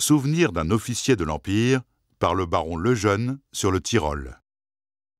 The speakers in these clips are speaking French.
Souvenir d'un officier de l'Empire par le baron Lejeune sur le Tyrol.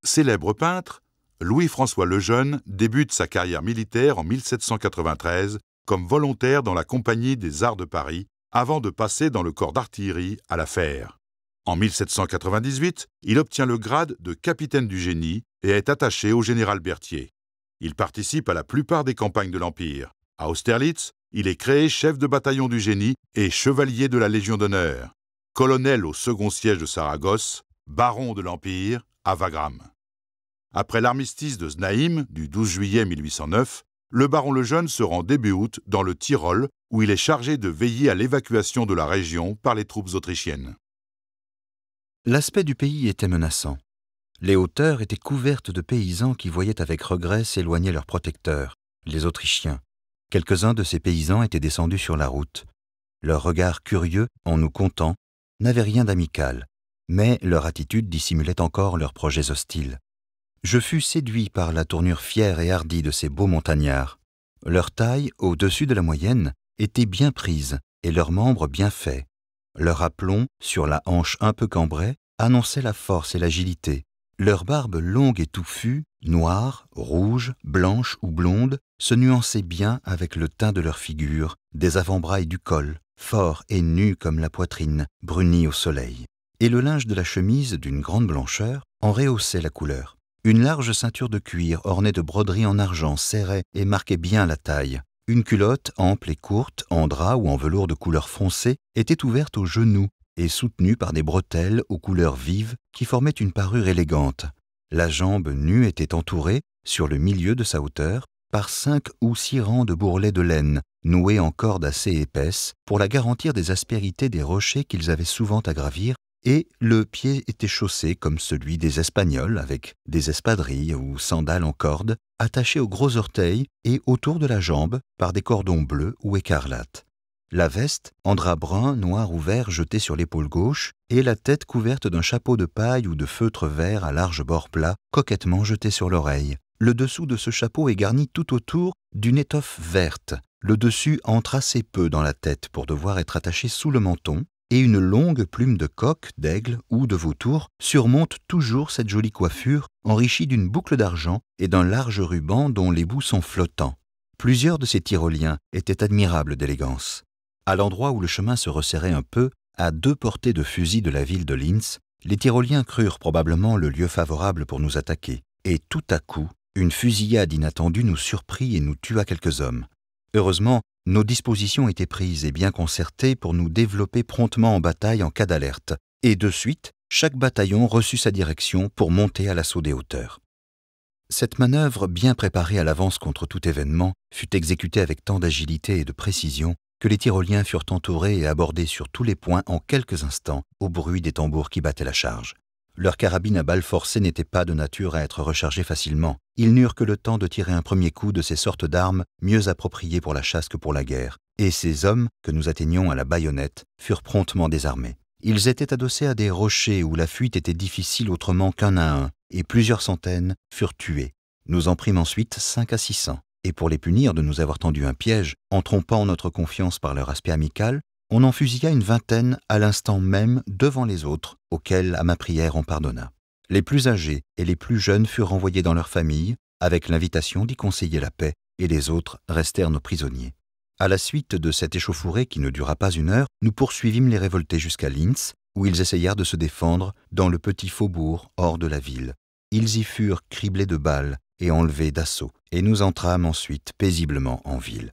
Célèbre peintre, Louis-François Lejeune débute sa carrière militaire en 1793 comme volontaire dans la Compagnie des Arts de Paris avant de passer dans le corps d'artillerie à la Fer. En 1798, il obtient le grade de capitaine du génie et est attaché au général Berthier. Il participe à la plupart des campagnes de l'Empire, à Austerlitz, il est créé chef de bataillon du génie et chevalier de la Légion d'honneur, colonel au second siège de Saragosse, baron de l'Empire à Wagram. Après l'armistice de Znaïm du 12 juillet 1809, le baron le Jeune se rend début août dans le Tyrol où il est chargé de veiller à l'évacuation de la région par les troupes autrichiennes. L'aspect du pays était menaçant. Les hauteurs étaient couvertes de paysans qui voyaient avec regret s'éloigner leurs protecteurs, les Autrichiens. Quelques-uns de ces paysans étaient descendus sur la route. Leur regard curieux, en nous comptant, n'avaient rien d'amical, mais leur attitude dissimulait encore leurs projets hostiles. Je fus séduit par la tournure fière et hardie de ces beaux montagnards. Leur taille, au-dessus de la moyenne, était bien prise et leurs membres bien faits. Leur aplomb, sur la hanche un peu cambrée, annonçait la force et l'agilité. Leur barbe longue et touffue, noire, rouge, blanche ou blonde, se nuançait bien avec le teint de leur figure, des avant-bras et du col, forts et nus comme la poitrine, brunie au soleil. Et le linge de la chemise, d'une grande blancheur, en rehaussait la couleur. Une large ceinture de cuir ornée de broderies en argent serrait et marquait bien la taille. Une culotte ample et courte, en drap ou en velours de couleur foncée, était ouverte aux genoux et soutenu par des bretelles aux couleurs vives qui formaient une parure élégante. La jambe nue était entourée, sur le milieu de sa hauteur, par cinq ou six rangs de bourrelets de laine, noués en cordes assez épaisses, pour la garantir des aspérités des rochers qu'ils avaient souvent à gravir, et le pied était chaussé comme celui des Espagnols, avec des espadrilles ou sandales en corde attachées aux gros orteils et autour de la jambe par des cordons bleus ou écarlates la veste en drap brun, noir ou vert jetée sur l'épaule gauche, et la tête couverte d'un chapeau de paille ou de feutre vert à large bord plat, coquettement jeté sur l'oreille. Le dessous de ce chapeau est garni tout autour d'une étoffe verte. Le dessus entre assez peu dans la tête pour devoir être attaché sous le menton, et une longue plume de coq, d'aigle ou de vautour surmonte toujours cette jolie coiffure, enrichie d'une boucle d'argent et d'un large ruban dont les bouts sont flottants. Plusieurs de ces tyroliens étaient admirables d'élégance. À l'endroit où le chemin se resserrait un peu, à deux portées de fusil de la ville de Linz, les Tyroliens crurent probablement le lieu favorable pour nous attaquer, et tout à coup, une fusillade inattendue nous surprit et nous tua quelques hommes. Heureusement, nos dispositions étaient prises et bien concertées pour nous développer promptement en bataille en cas d'alerte, et de suite, chaque bataillon reçut sa direction pour monter à l'assaut des hauteurs. Cette manœuvre, bien préparée à l'avance contre tout événement, fut exécutée avec tant d'agilité et de précision que les Tyroliens furent entourés et abordés sur tous les points en quelques instants au bruit des tambours qui battaient la charge. Leurs carabines à balles forcées n'étaient pas de nature à être rechargées facilement. Ils n'eurent que le temps de tirer un premier coup de ces sortes d'armes mieux appropriées pour la chasse que pour la guerre, et ces hommes, que nous atteignions à la baïonnette, furent promptement désarmés. Ils étaient adossés à des rochers où la fuite était difficile autrement qu'un à un, et plusieurs centaines furent tués. Nous en prîmes ensuite cinq à six cents et pour les punir de nous avoir tendu un piège, en trompant notre confiance par leur aspect amical, on en fusilla une vingtaine à l'instant même devant les autres, auxquels, à ma prière, on pardonna. Les plus âgés et les plus jeunes furent renvoyés dans leur famille, avec l'invitation d'y conseiller la paix, et les autres restèrent nos prisonniers. À la suite de cette échauffourée qui ne dura pas une heure, nous poursuivîmes les révoltés jusqu'à Linz, où ils essayèrent de se défendre dans le petit faubourg hors de la ville. Ils y furent criblés de balles, et enlevés d'assaut, et nous entrâmes ensuite paisiblement en ville.